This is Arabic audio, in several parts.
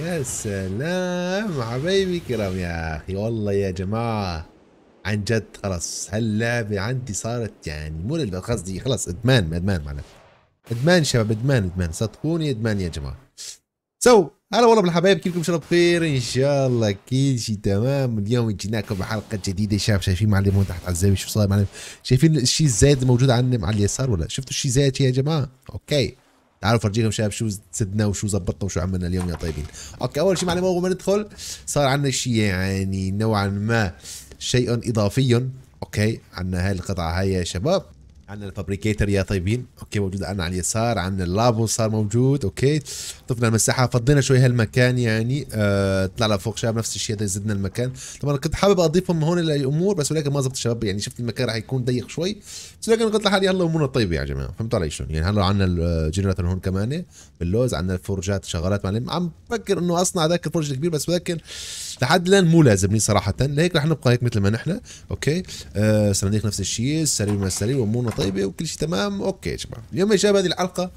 يا سلام حبايبي كرام يا اخي والله يا جماعه عن جد خلاص هاللعبه عندي صارت يعني مو قصدي خلص خلاص ادمان ادمان معنا ادمان شباب ادمان ادمان صدقوني ادمان يا جماعه سو so, هلا والله بالحبايب كيفكم ان شاء الله بخير ان شاء الله كل شيء تمام اليوم جيناكم بحلقه جديده شباب شايفين معلم هون تحت على الزاويه شو صاير معلم شايفين الشيء الزايد الموجود عندنا على اليسار ولا شفتوا الشيء زايد يا جماعه اوكي تعالوا فرجيكم شباب شو سدنا وشو زبطنا وشو عملنا اليوم يا طيبين اوكي اول شيء معلم اول ما ندخل صار عندنا شيء يعني نوعا ما شيء اضافي اوكي عندنا هاي القطعه هاي يا شباب عندنا الفابريكيتر يا طيبين اوكي موجود عندنا على اليسار عندنا اللابو صار موجود اوكي ضفنا المساحه فضينا شوي هالمكان يعني آه طلع لفوق شباب نفس الشيء زدنا المكان طبعا كنت حابب اضيفهم هون الامور بس ولكن ما زبط شباب يعني شفت المكان راح يكون ضيق شوي بس ولكن قلت لحالي يلا امورنا طيبه يا جماعه فهمتوا علي شلون يعني هلا عندنا الجنريتر هون كمان باللوز عندنا الفرجات شغالات معلم يعني عم بفكر انه اصنع ذاك الفرج الكبير بس ولكن لحد الان مو لازمني صراحه لهيك رح نبقى هيك مثل ما نحن اوكي آه صناديق نفس الشيء السرير ما السرير وامورنا طيبه وكل شيء تمام اوكي يا جماعه اليوم يا شباب هذه الحلقه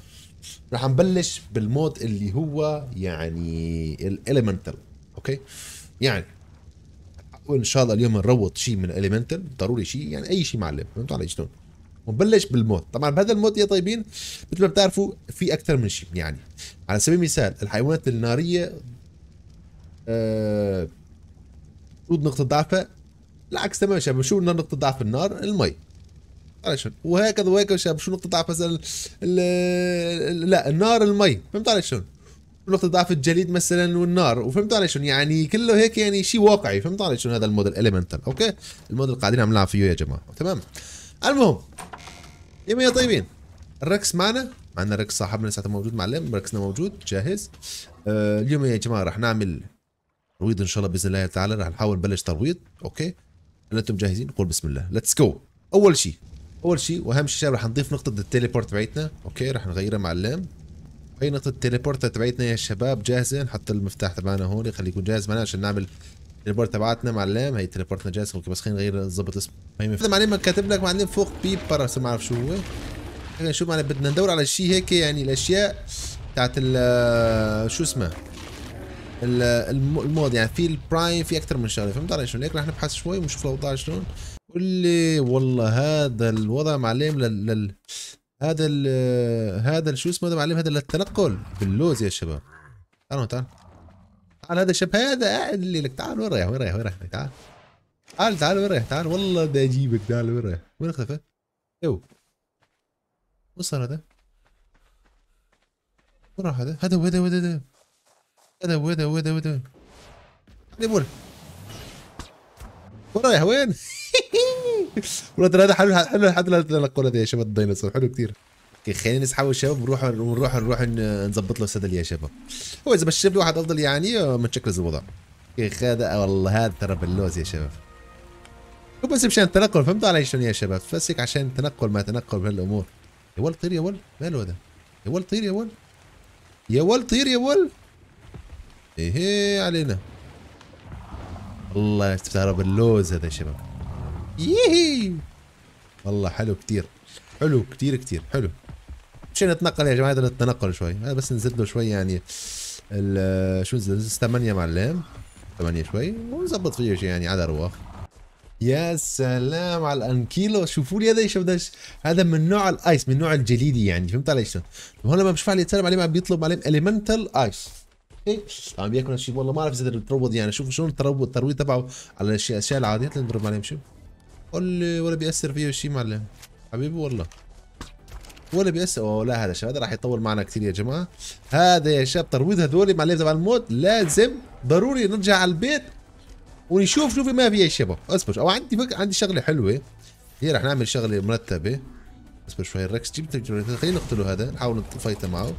رح نبلش بالمود اللي هو يعني الاليمنتال اوكي يعني وان شاء الله اليوم نروض شيء من الاليمنتال ضروري شيء يعني اي شيء معلم فهمتوا علي شلون ونبلش بالموت طبعا بهذا الموت يا طيبين مثل ما بتعرفوا في اكثر من شيء يعني على سبيل المثال الحيوانات الناريه آه المفروض نقطة ضعفها؟ العكس تماما شباب شو نقطة ضعف النار المي علاش وهكذا وهكذا شباب شو نقطة ضعف مثلا لا النار المي فهمت علاش شلون نقطة ضعف الجليد مثلا والنار وفهمت علاش شلون يعني كله هيك يعني شيء واقعي فهمت علاش شلون هذا الموديل اليمنتال اوكي الموديل قاعدين عم نلعب فيه يا جماعة تمام المهم يا يا طيبين الركس معنا معنا ركس صاحبنا ساعتها موجود معلم ركسنا موجود جاهز آه اليوم يا جماعة راح نعمل ترويض ان شاء الله باذن الله تعالى رح نحاول نبلش ترويض اوكي هل انتم جاهزين نقول بسم الله ليتس جو اول شيء اول شيء واهم شيء رح نضيف نقطه التليبورت تبعتنا اوكي رح نغيرها مع اللام هي نقطه التليبورت تبعتنا يا شباب جاهزه نحط المفتاح تبعنا هون خليه يكون جاهز معنا عشان نعمل التليبورت تبعتنا معلم هي تليبورتنا جاهز بس خلينا نغير نظبط اسمه هي معلم كاتب لك معلم فوق بيب برا ما اعرف شو هو شو معنا بدنا ندور على شيء هيك يعني الاشياء بتاعت شو اسمه المود يعني في البرايم في اكثر من شغله فهمت علي شلون هيك رح نبحث شوي ونشوف الاوضاع شلون واللي والله هذا الوضع معلم لل, لل... هذا ال... هذا شو اسمه هذا معلم هذا للتنقل باللوز يا شباب تعالوا تعال تعال هذا الشاب هذا قاعد اللي لك تعال وين رايح وين رايح وين رايح تعال تعال تعال وين رايح تعال والله بدي اجيبك تعال وين رايح وين اختفى؟ ايوه وين صار هذا؟ وين راح هذا؟ هذا هذا هو هذا هو هذا هو هذا هو هذا هو هذا هو وراه وين والله ترى هذا حلو حلو حلو القول هذا يا شباب الديناصور حلو كثير اوكي خلينا نسحبوا الشباب ونروح ونروح نروح نظبط له سدل يا شباب هو اذا بشرب واحد افضل يعني آه، من شكل الوضع اوكي هذا والله هذا ترى بلوز يا شباب هو بس مشان التنقل فهمتوا علي شلون يا شباب بس هيك عشان التنقل ما تنقل بهالامور يا ول طير يا ول ماله هذا يا ول طير يا ول يا ول طير يا ول ايه علينا الله استفتاروا باللوز هذا يا شباب يهي والله حلو كثير حلو كثير كثير حلو مشينا نتنقل يا جماعه هذا نتنقل شوي هذا بس نزيد له شوي يعني شو نزيد 8 معلم 8 شوي ونظبط فيه شيء يعني على رواق يا سلام على الانكيلو شوفوا لي هذا يا هذا من نوع الايس من نوع الجليدي يعني فهمت علي شلون؟ هون لما بشوف عليه يتسلم عليه بيطلب عليه اليمنتال ايس ايه عم بياكل هالشيء والله ما اعرف اذا بتروض يعني شوفوا شلون التروض الترويض تبعه على الاشياء الاشياء العاديه اللي نضرب عليهم شوف قول ولا بياثر فيه شيء معلم حبيبي والله ولا بياثر اوه لا هذا الشاب هذا راح يطول معنا كثير يا جماعه هذا يا شباب ترويض هذول معلم تبع الموت لازم ضروري نرجع على البيت ونشوف في ما في يا شباب اصبر او عندي فك... عندي شغله حلوه هي راح نعمل شغله مرتبه اصبر شوي الركس جبت خلينا نقتله هذا نحاول نفايته معه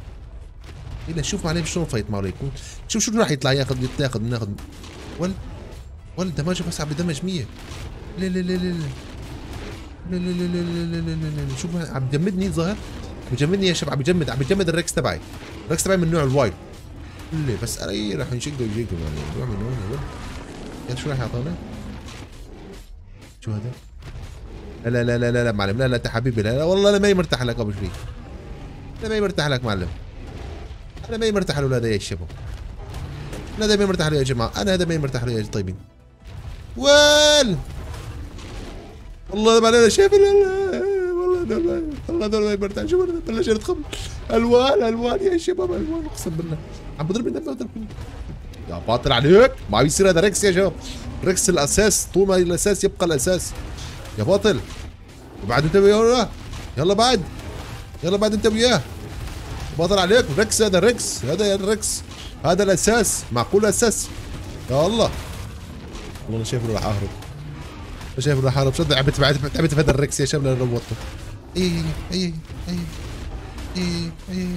الا شوف معناه شلون فايت يكون شوف شو راح يطلع ياخذ ياخذ ناخذ ول ول دمج بس عم بدمج 100 لا لا لا لا لا لا لا لا لا لا لا لا شوف عم بجمدني الظاهر بجمدني يا شباب عم بجمد عم بجمد الركس تبعي الركس تبعي من نوع الوايت لا بس اي راح نشقه ويجيكم يعني نروح من هون ول شو راح يعطونا؟ شو هذا؟ لا لا لا لا لا معلم لا لا حبيبي لا, لا والله انا ما مرتاح لك ابو شبيك انا ما مرتاح لك معلم انا ما مرتاح الاولاد يا شباب انا هذا ما مرتاح له يا جماعه انا هذا ما مرتاح له يا طيبين ويل والله ما انا شايف والله دول والله دول ما مرتاح شوف بلش يتخبل الوان الوان يا شباب الوان اقسم بالله عم بضرب النبات يا باطل عليك ما بيصير هذا ريكس يا شباب ريكس الاساس طول ما الاساس يبقى الاساس يا باطل وبعد انت وياه يلا بعد يلا بعد انت وياه بطل عليك ركس هذا ركس هذا يا ركس هذا الاساس معقول اساس يا الله والله انا انه راح اهرب انا انه راح اهرب صدق عم تعبت في هذا الركس يا شباب انا روضته اي اي اي اي اي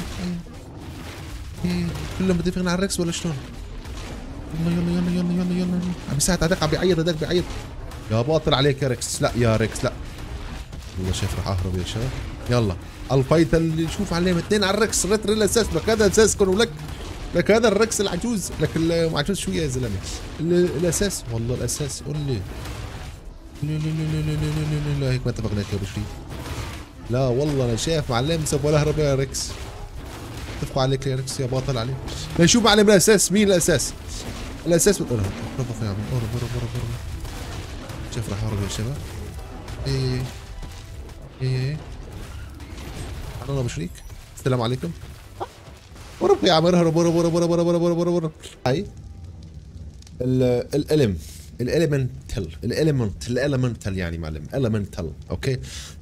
اي كلهم متفقين على الركس ولا شلون؟ يلا يلا يلا يلا يلا يلا عم يساعد هذاك عم بيعيط هذاك بيعيط يا باطل عليك يا ركس لا يا ركس لا والله شايف راح اهرب يا شباب يلا اللي نشوف عليهم اثنين على الركس رتر الاساس لك هذا اساس كانوا لك لك هذا الركس العجوز لك العجوز شويه يا زلمه الاساس والله الاساس قول لي لا لا لا لا لا لا لا هيك ما اتفقنا يا بشري لا والله انا شايف معلم سوف ولا هرب يا ريكس اتفقوا عليك يا ريكس يا باطل عليك نشوف معلم الاساس مين الاساس الاساس اهرب يا عم اهرب اهرب اهرب اهرب شاف راح اهرب يا شباب ايه ايه ايه, إيه. انا بشريك السلام عليكم هرب يا عم اهرب هرب هرب هرب هرب هرب هرب هرب هاي الالم الالمنتال الالمنتال الالمنتال يعني معلم الالمنتال اوكي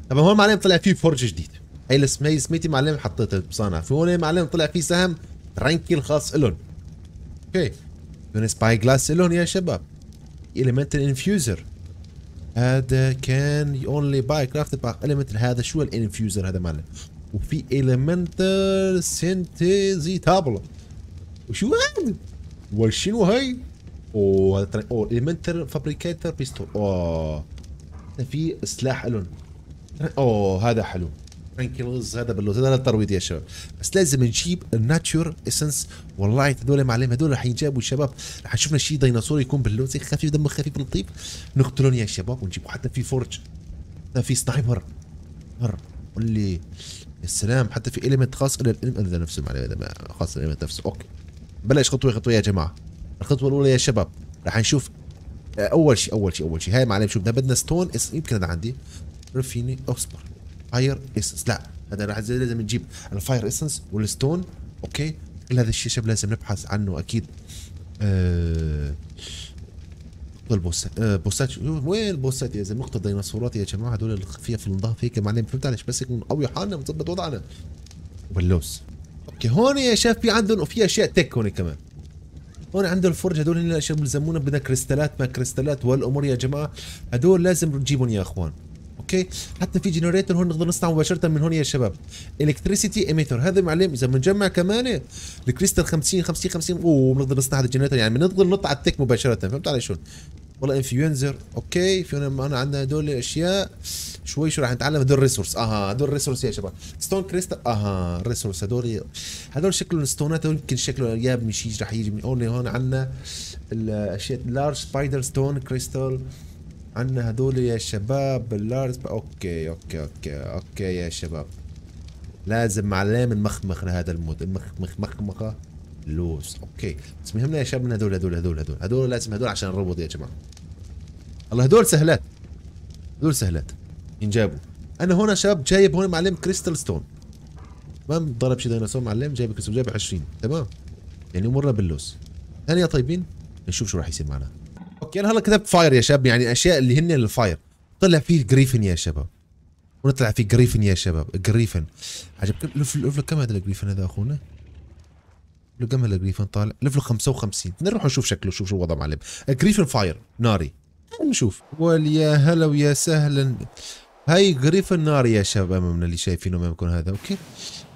طبعا هون معلم طلع فيه فورج جديد هي اسمي سميتي معلم حطيتها بصانع في هون معلم طلع فيه سهم رانكي الخاص الهم اوكي من سباي جلاس الهم يا شباب الالمنتال انفيوزر هذا كان اونلي باي كرافت باي اليمنتال هذا شو الانفيوزر هذا معلم وفي إليمنتال سينتيزيتابل وشو هاد؟ وشنو هاي؟ اوه هذا اوه إلمنتال فابريكيتر بيستول اوه في سلاح الون اوه هذا حلو ترانكيلز هذا باللوز هذا الترويض يا شباب بس لازم نجيب الناتشور اسنس والله هذول معلم هذول راح ينجابوا الشباب راح شفنا شيء ديناصور يكون باللوز خفيف دمه خفيف لطيف نقتلهم يا شباب ونجيبوا حتى في فورج حتى في سنايبر مر قول لي السلام حتى في إليمنت خاص إلى الإليمنت نفسه معناه خاص الإليمنت نفسه أوكي بلش خطوة خطوة يا جماعة الخطوة الأولى يا شباب راح نشوف آه، أول شيء أول شيء أول شيء هاي معلم شو بدنا بدنا ستون اس يمكن أنا عندي رفيني أصبر فاير اسنس لا هذا راح لازم نجيب الفاير اسنس والستون أوكي كل هذا الشيء شباب لازم نبحث عنه أكيد أه والبوسات آه بوسات وين البوسات يا زلمه نقطه ديناصورات يا جماعه هذول الخفيه في النظافه هيك معلم فهمت علي بس يكون قوي حالنا بنظبط وضعنا بلوس اوكي هون يا شاف في عندهم وفي اشياء تك هون كمان هون عندهم الفرج هذول الاشياء بلزمونا بدنا كريستالات ما كريستالات والامور يا جماعه هذول لازم نجيبهم يا اخوان اوكي حتى في جنريتور هون نقدر نصنعه مباشره من هون يا شباب الكتريسيتي ايميتور هذا معلم اذا بنجمع كمان الكريستال 50 50 50 اوه بنقدر نصنع هذا الجنريتور يعني بنقدر على التك مباشره فهمت علي شلون والله انفلونزر اوكي في انا عندنا هدول الاشياء شوي شوي راح نتعلم هدول الريسورس اها هدول الريسورس يا شباب ستون كريستال اها الريسورس هدول هدول شكلهم ستونات يمكن شكلهم يا مش راح يجي من هون هون عندنا الاشياء لارج سبايدر ستون كريستال عندنا هذول يا شباب باللارز اوكي اوكي اوكي اوكي يا شباب لازم معلم نمخمخ لهذا المود المخمخ مخمخه لوز اوكي بس مهمنا يا شباب من هذول هذول هذول هذول هذول لازم هذول عشان نربط يا جماعه الله هذول سهلات هذول سهلات ينجابوا انا هنا شاب جايب هون معلم كريستال ستون تمام ضرب شي ديناصور معلم جايب كريستال جايب 20 تمام يعني امورنا باللوز ثانيه طيبين نشوف شو راح يصير معنا يعني هلا كتبت فاير يا شباب يعني اشياء اللي هن الفاير طلع فيه جريفن يا شباب ونطلع فيه جريفن يا شباب جريفن عجبكم لف لف كم هذا الجريفن هذا اخونا لو كم هذا الجريفن طالع لف له 55 نروح نشوف شكله شوف شو وضع معلم جريفن فاير ناري نشوف وليا هلا ويا سهلا هاي جريفن ناري يا شباب امامنا اللي شايفينه امامكم هذا اوكي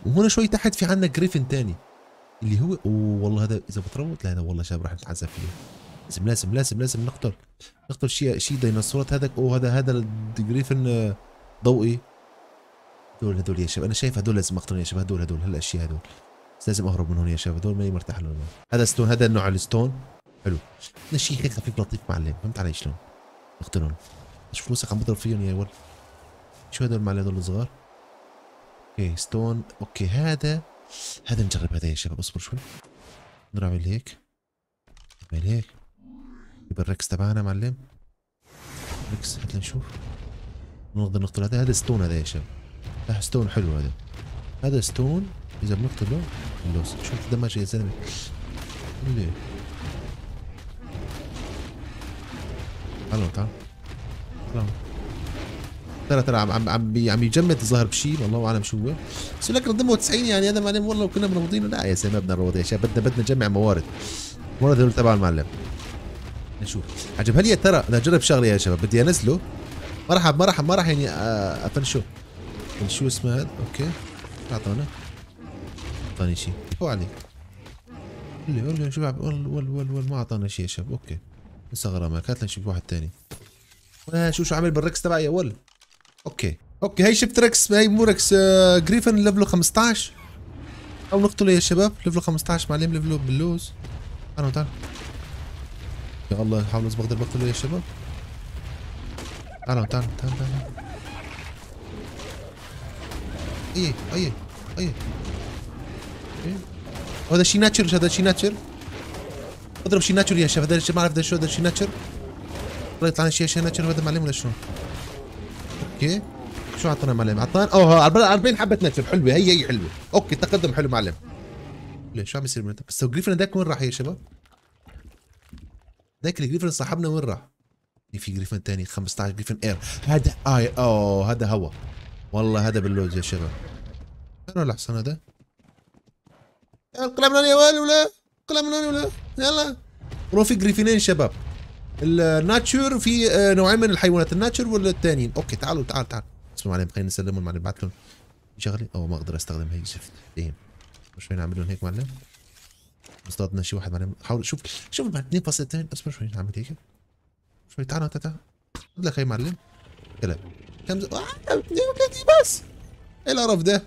وهنا شوي تحت في عندنا جريفن ثاني اللي هو اوه والله هذا اذا بتروت لا هذا والله شباب راح نتعزى فيه لازم لازم لازم لازم نقتل نقتل شي شي ديناصورات هذاك او هذا هذا الجريفن آه، ضوئي هذول هذول يا شباب انا شايف هذول لازم اقتلهم يا شباب هذول هذول هالاشياء هذول بس لازم اهرب من هون يا شباب هذول ماني مرتاح لهم هذا ستون هذا نوع الستون حلو هذا شيء هيك خفيف لطيف معلم فهمت علي شلون نقتلهم شوف فلوسك عم بضرب فيهم يا ولد شو هذول معلم هذول الصغار اوكي ستون اوكي هذا هذا نجرب هذا يا شباب اصبر شوي نعمل هيك نعمل هيك جيب الركس تبعنا يا معلم ركس هات نشوف نقدر نقتل هذا هذا ستون هذا يا شباب هذا ستون حلو هذا هذا ستون اذا بنقتله اللوس شوف دمج يا زلمه ليه تعالوا تعال تعالوا ترى ترى عم عم عم يجمد الظاهر بشيء والله اعلم شو هو بس لك دمه 90 يعني هذا معلم والله كنا منروضينه لا يا زلمه ما بدنا نروض يا شباب بدنا بدنا نجمع موارد الموارد هذول تبع المعلم نشوف عجب هل يا ترى بدي اجرب شغله يا شباب بدي انزله ما راح ما راح ما راح يعني آه، افنشه شو اسمه هذا اوكي اعطانا اعطاني شيء هو عليك اللي ارجع شو ول ول ول ول ما اعطانا شيء يا شباب اوكي لسه غرامك هات نشوف واحد ثاني شو شو عامل بالركس تبعي يا ول اوكي اوكي هي شفت ركس هي مو ركس آه جريفن ليفله 15 او نقتله يا شباب ليفله 15 معلم ليفله باللوز تعالوا تعالوا يا الله حاولوا بس دربك كله يا شباب تعالوا تعالوا تعالوا تعالوا اي اي اي إيه؟ هذا شي ناتشر هذا شي ناتشر اضرب شي ناتشر يا شباب هذا ما اعرف هذا شو هذا شي ناتشر والله يطلع لنا شي شي ناتشر هذا معلم ولا شنو اوكي شو اعطانا معلم اعطانا اوه 40 حبه ناتشر حلوه هي هي حلوه اوكي تقدم حلو معلم ليش شو عم يصير بس جريفن هذاك وين راح يا شباب ذاك الجريفن صاحبنا وين راح؟ إيه، في جريفن ثاني 15 جريفن اير هذا اي آه، اوه هذا هوا والله هذا باللوز يا شباب فين الحصان هذا؟ القلم لوني يا ويل ولا القلم لوني ولا يلا روح في جريفنين شباب الناتشر في آه، نوعين من الحيوانات الناتشر الثانيين اوكي تعالوا تعالوا تعالوا اسمعوا عليهم خلينا نسلمهم عليهم نبعث لهم شغله او ما اقدر استخدم هي شفت فاهم مش نعمل لهم هيك معلم بوستات شي واحد معنا حاول شوف شوف معنا اثنين اثنين اصبر شوي نعمل هيك شوي تعال تعال خذ لك هي معلم كلام كم 32 آه، بس ايه القرف ده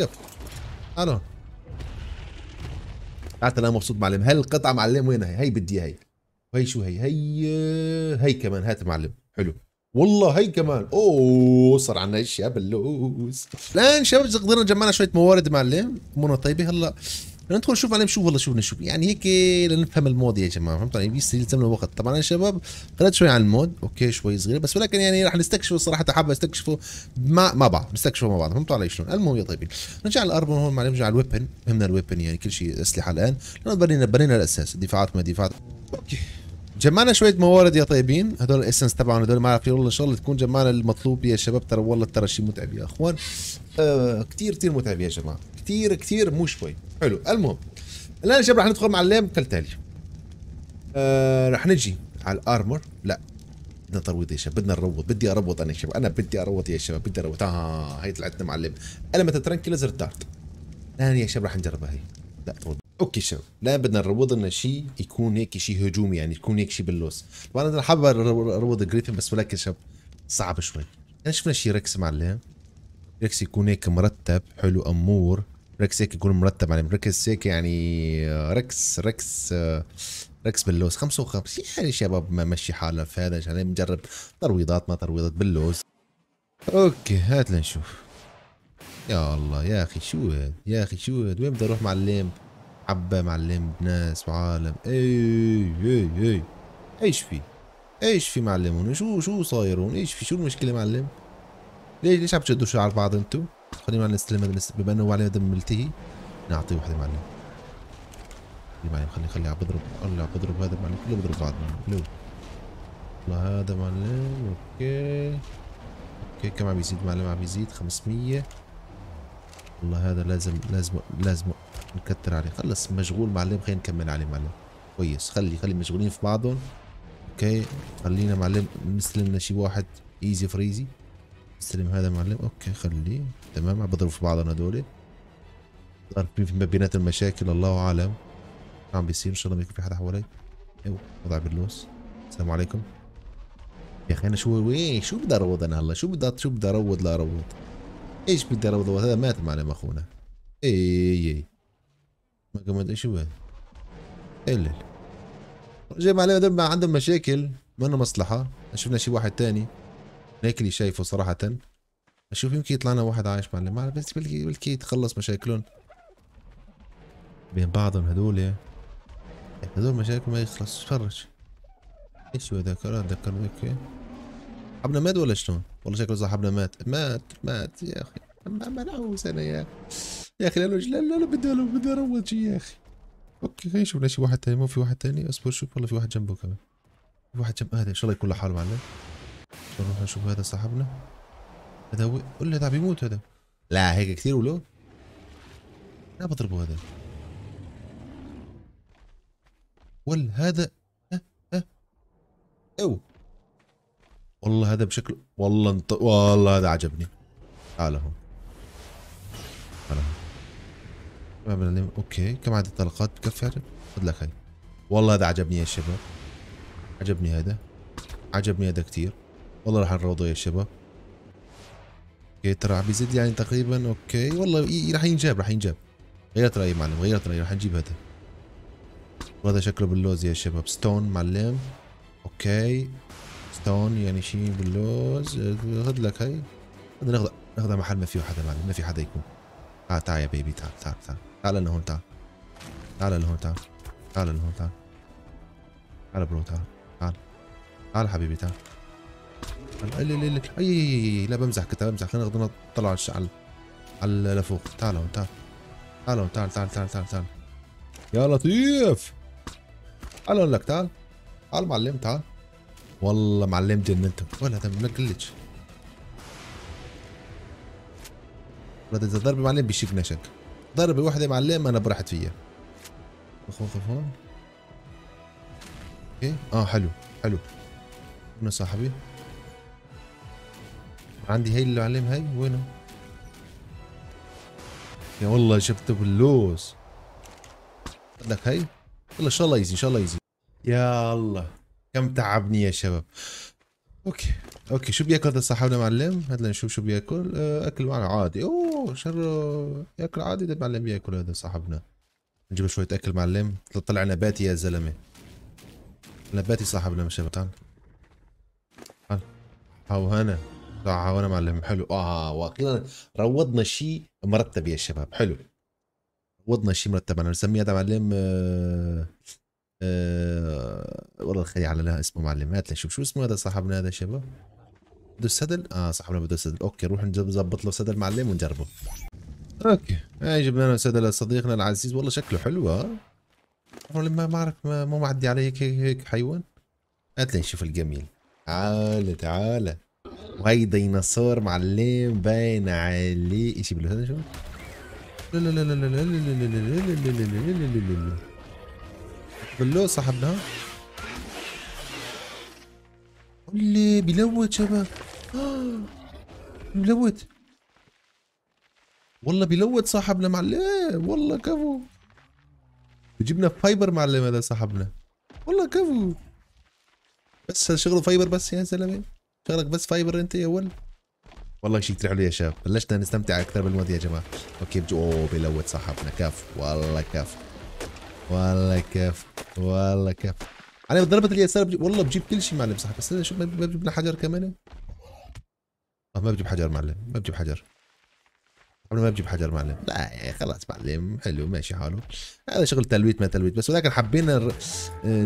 يب الو قعدت انا مبسوط معلم هل القطعه معلم وين هي هي بدي هي وهي شو هي هي هي كمان هات معلم حلو والله هي كمان اوه صار عنا اشياء بلوز الان شباب قدرنا جمعنا شويه موارد معلم امورنا طيبه هلا ندخل نشوف عليهم شو والله شو نشوف يعني هيك لنفهم المود يا جماعه فهمت علي يلزمنا وقت طبعا يا شباب قريت شوي عن المود اوكي شوي صغير بس ولكن يعني راح نستكشفه صراحه حابب استكشفه مع مع بعض نستكشفه مع بعض فهمت علي شلون المهم يا طيبين نرجع للاربون هون معلم نرجع الويبن فهمنا الويبن يعني كل شيء اسلحه الان بنينا بنينا الاساس دفاعات ما دفاعات اوكي جمعنا شويه موارد يا طيبين هدول الاسنس تبعهم هدول ما اعرف والله ان شاء الله تكون جمعنا المطلوب يا شباب ترى والله ترى شيء متعب يا اخوان آه كثير كثير متعب يا جماعه كثير كثير مو شوي حلو المهم الان يا شباب رح ندخل مع الليم كالتالي آه رح نجي على الارمر لا بدنا ترويض يا شباب بدنا نروض بدي اروض انا يا شباب انا بدي اروض يا شباب بدي اروض آه هي طلعتنا معلمه المت ترانكيلزر دارت الان يا شباب رح نجربها هي لا اوكي شباب لا بدنا نروض لنا شيء يكون هيك شيء هجومي يعني يكون هيك شيء باللوس طبعا انا حابب اروض جريفن بس ولكن شباب صعب شوي انا شفنا شيء ركس معلم ركس يكون هيك مرتب حلو امور ركس هيك يكون مرتب معلم ركس هيك يعني ركس ركس ركس باللوز 55 يعني شباب ما مشي حالنا في هذا عشان نجرب ترويضات ما ترويضات باللوز اوكي هات لنشوف يا الله يا اخي شو هذا يا اخي شو هذا وين بدي اروح معلم حبة معلم بناس وعالم اي اي اي ايش في ايش في معلمون شو شو صاير هون ايش في شو المشكلة معلم ليش ليش عم تشدوا شعر بعض انتو خلينا نستلم بما انه علينا دم ملتهي نعطيه وحدة معلم يا معلم خلي خلي عم بضرب الله بضرب هذا معلم كله بضرب بعض معلم كله والله هذا معلم اوكي اوكي كم عم يزيد معلم عم يزيد 500 والله هذا لازم لازم لازم نكتر عليه خلص مشغول معلم خلينا نكمل عليه معلم كويس خلي خلي مشغولين في بعضهم اوكي خلينا معلم نستلم شي واحد ايزي فريزي نستلم هذا معلم اوكي خليه تمام عم بضرب في بعضنا هذول صار في ما بيناتهم مشاكل الله اعلم عم بيصير ان شاء الله ما يكون في حدا حوالي ايوه وضع باللوس السلام عليكم يا اخي انا شو وين شو بدي اروض انا هلا شو بدي شو بدي اروض لا اروض ايش بدي اربط هذا مات معلم اخونا اي اي ما قمت ايش هذا الا جاي معلم هذول ما عندهم مشاكل ما انه مصلحه شفنا شي واحد تاني هيك اللي شايفه صراحه اشوف يمكن يطلع لنا واحد عايش معلم ما بس بلكي تخلص مشاكلهم بين بعضهم هذول هذول مشاكل ما يخلص تفرج ايش هو ذاك ذكرني اوكي حبنا مات ولا شنو؟ والله شكله صح حبنا مات مات مات يا اخي ما ملعوس انا يا يا اخي لا لا لا بدي بدي اروج يا اخي اوكي خلينا نشوف شي واحد ثاني مو في واحد ثاني اصبر شوف والله في واحد جنبه كمان في واحد جنب هذا ان شاء الله يكون لحاله معلم نروح نشوف هذا صاحبنا هذا هو قول هذا بيموت هذا لا هيك كثير ولو لا بضربه هذا ول هذا ها أه، أه. ها او والله هذا بشكل والله انط... والله هذا عجبني تعال هون تعال هون اوكي كم عدد الطلقات بكفي خذ لك هاي والله هذا عجبني يا شباب عجبني هذا عجبني هذا كثير والله راح نروضه يا شباب اوكي ترى عم بيزيد يعني تقريبا اوكي والله راح ينجاب راح ينجاب غيرت رايي معلم غيرت رايي راح نجيب هذا وهذا شكله باللوز يا شباب ستون معلم اوكي ستون يعني شيء باللوز خذ لك هاي بدنا ناخذ ناخذها محل ما فيه حدا ما في حدا يكون تعال تعال يا بيبي تعال تعال تعال تعال لهون تعال تعال لهون تعال تعال لهون تعال تعال برو تعال تعال تعال حبيبي تعال لا لا لا اي لا بمزح كنت بمزح خلينا ناخذ نطلع على على لفوق تعال هون تعال تعال هون تعال تعال تعال تعال تعال يا لطيف تعال هون لك تعال تعال معلم تعال والله معلمت ان انت ولا هتعمل لك جلتش بدأت تضرب معلم بيشيك نشك ضرب واحدة معلم انا برحت فيها بخوف هون اوكي اه حلو حلو هنا صاحبي عندي هي اللي علم هي وينه يا والله شفت باللوز بدك هي والله ان شاء الله يزي ان شاء الله يزي يا الله كم تعبني يا شباب اوكي اوكي شو بياكل هذا صاحبنا معلم هذا نشوف شو بياكل أه، اكل معنا عادي اوه شر ياكل عادي ده معلم بياكل هذا صاحبنا نجيب شويه اكل معلم طلع نباتي يا زلمه نباتي صاحبنا مش شباب تعال تعال هاو هنا هاو هنا معلم حلو اه واقيلا روضنا شيء مرتب يا شباب حلو روضنا شيء مرتب انا بسميه هذا معلم آه أه والله خلي على لها اسمه معلمات نشوف شو اسمه هذا صاحبنا هذا شباب بده السدل اه صاحبنا بده السدل اوكي نروح نظبط له سدل معلم ونجربه اوكي هاي جبنا له سدل لصديقنا العزيز والله شكله حلو ها ما بعرف ما مو معدي علي هيك هيك حيوان هات نشوف الجميل تعال تعال وهي ديناصور معلم باين عليه اشي بالهذا شو لا لا لا لا لا لا لا لا لا لا لا لا لا لا لا لا بالله صاحبنا اللي بلوت شباب بلوت والله بلوت صاحبنا معلم إيه، والله كفو جبنا فايبر معلم هذا صاحبنا والله كفو بس شغله فايبر بس يا زلمه شغلك بس فايبر انت يا ول والله شيء كثير حلو يا شباب بلشنا نستمتع اكثر بالمود يا جماعه اوكي بجو اوه بلوت صاحبنا كفو والله كفو والله كيف والله كيف انا ضربت اليسار بجيب والله بجيب كل شيء معلم صح بس شوف ما بجيب لنا حجر كمان ما بجيب حجر معلم ما بجيب حجر قبل ما بجيب حجر معلم لا خلاص معلم حلو ماشي حاله هذا شغل تلويت ما تلويت بس ولكن حبينا ر...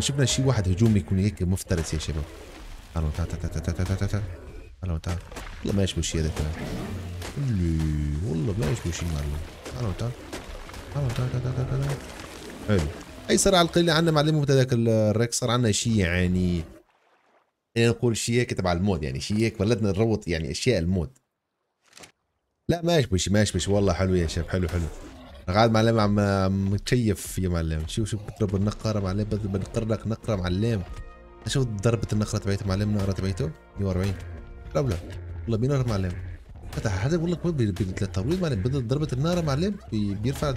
شفنا شيء واحد هجوم يكون هيك مفترس يا شباب تعالوا تعالوا تعالوا تعالوا تعالوا تعالوا تعالوا والله ما يشبه شيء هذا كمان والله ما يشبه شيء معلم تعالوا تعالوا تعالوا تعالوا تعالوا حلو اي صار على القليل عندنا معلم مثل هذاك الريك صار عندنا شيء يعني يعني نقول شيء هيك تبع المود يعني شيء هيك ولدنا نروط يعني اشياء المود لا ما يشبش ما يشبش والله حلو يا شباب حلو حلو قاعد معلم عم متشيف يا معلم شوف شوف بضرب النقره معلم بنقر لك نقره معلم شوف ضربة النقره تبعته معلم النقره تبعته 140 ضرب له والله بينار معلم فتح هذا والله بالتوريد معلم بدل ضربة النار معلم بيرفع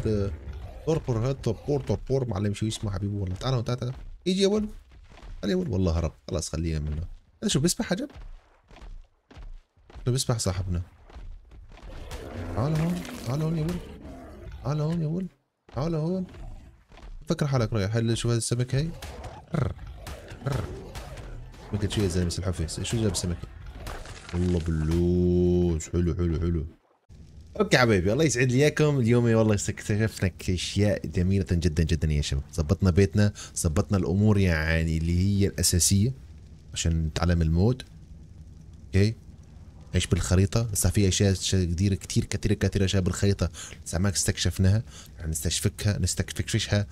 تربر هات تبور تبور معلم شو اسمه حبيبي والله تعال وانت تعالى يجي يا ولد تعالى يا ولد والله هرب خلاص خلينا منه هذا إيه، شو بيسبح عجب شو بيسبح صاحبنا تعال هون تعال هون يا ولد تعال هون يا ولد تعال هون فكر حالك رايح هل شوف هذا السمك هاي سمكة شو يا زلمه سلحفه شو جاب السمكه والله بلوز حلو حلو حلو اوكي حبيبي الله يسعد لي اياكم اليوم والله استكشفنا اشياء جميله جدا جدا يا شباب ظبطنا بيتنا ظبطنا الامور يعني اللي هي الاساسيه عشان نتعلم المود اوكي ايش بالخريطه لسه في اشياء كثير كثير كثير كثير اشياء بالخريطه لسه ما استكشفناها نستكشفها نستكشفها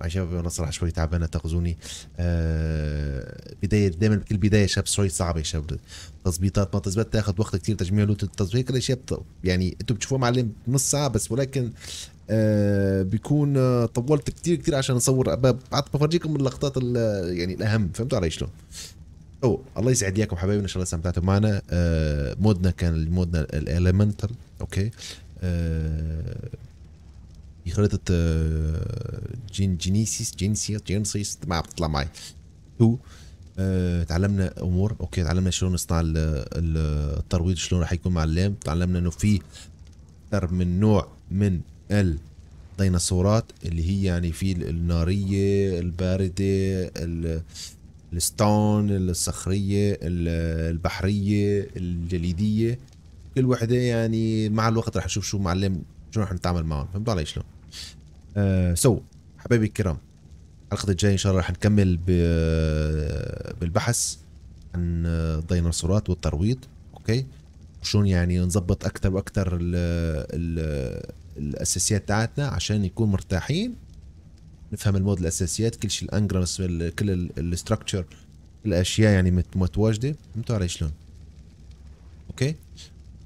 مع شباب انا صراحه شوي تعبانه تغزوني آه بدايه دائما بكل بدايه شاب شوي صعبه يا شباب تظبيطات ما تظبيطات تاخذ وقت كثير تجميع لوت التظبيط كل اشياء يعني انتم بتشوفوها معلم نص ساعه بس ولكن آه بيكون آه، طولت كثير كثير عشان اصور بعد بفرجيكم اللقطات يعني الاهم فهمتوا علي شلون؟ أو الله يسعد اياكم حبايبنا ان شاء الله استمتعتوا معنا آه مودنا كان مودنا الاليمنتال اوكي آه خريطة آه، جين جينيسيس جينسيس جينسيس ما بتطلع معي تو أه تعلمنا امور اوكي تعلمنا شلون نصنع الترويض شلون راح يكون مع اللام تعلمنا انه في اكثر من نوع من الديناصورات اللي هي يعني في الناريه البارده الستون الصخريه البحريه الجليديه كل وحده يعني مع الوقت رح نشوف شو معلم شو رح نتعامل معهم فهمتوا علي شلون أه سو حبايبي الكرام الحلقه الجايه ان شاء الله رح نكمل بالبحث عن الديناصورات والترويض اوكي وشون يعني نظبط اكثر واكثر الاساسيات تاعتنا عشان نكون مرتاحين نفهم المود الاساسيات كل شيء الانجرامس كل الستركتشر الاشياء يعني متواجده فهمتوا علي شلون اوكي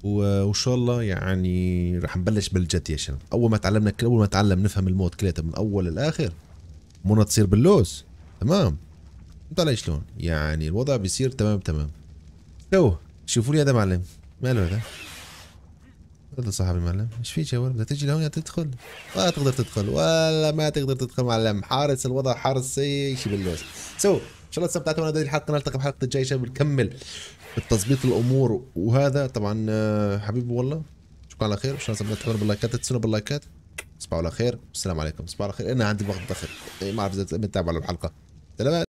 وان شاء الله يعني رح نبلش يا شباب اول ما تعلمنا كل اول ما تعلم نفهم المود كلياته من اول للاخر مونا تصير باللوز تمام فهمت علي شلون يعني الوضع بيصير تمام تمام شو شوفوا لي هذا معلم ماله هذا تفضل صاحبي المعلم ايش في ولد بدها تجي لهون تدخل ما تقدر تدخل ولا ما تقدر تدخل معلم حارس الوضع حارس شيء باللوز سو ان شاء الله استمتعتوا بهذه الحلقه نلتقي بحلقه الجايه الله بنكمل بالتظبيط الامور وهذا طبعا آه، حبيبي والله شكرا على خير ان شاء الله تحضروا باللايكات تسنوا باللايكات تصبحوا على خير والسلام عليكم تصبحوا على خير انا عندي وقت دخل إيه، ما اعرف اذا بتتابعوا الحلقه سلامات